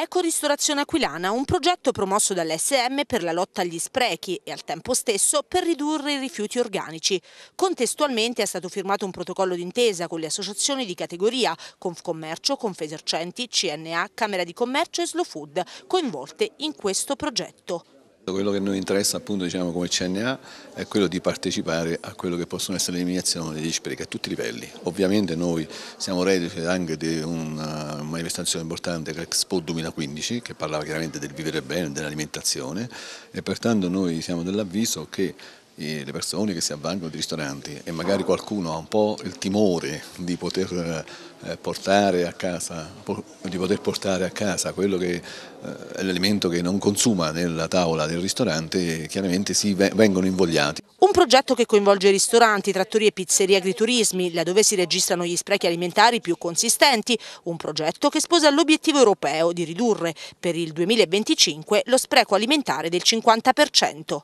Eco-ristorazione aquilana, un progetto promosso dall'SM per la lotta agli sprechi e al tempo stesso per ridurre i rifiuti organici. Contestualmente è stato firmato un protocollo d'intesa con le associazioni di categoria Confcommercio, Confesercenti, CNA, Camera di Commercio e Slow Food coinvolte in questo progetto. Quello che noi interessa appunto diciamo, come CNA è quello di partecipare a quello che possono essere le eliminazioni degli sprechi a tutti i livelli. Ovviamente noi siamo reduci anche di un una recensione importante che è Expo 2015 che parlava chiaramente del vivere bene, dell'alimentazione e pertanto noi siamo dell'avviso che le persone che si avvangono di ristoranti e magari qualcuno ha un po' il timore di poter eh, portare a casa, di poter portare a casa quello che è eh, l'alimento che non consuma nella tavola del ristorante, chiaramente si vengono invogliati. Un progetto che coinvolge ristoranti, trattorie, pizzerie, agriturismi, laddove si registrano gli sprechi alimentari più consistenti, un progetto che sposa l'obiettivo europeo di ridurre per il 2025 lo spreco alimentare del 50%.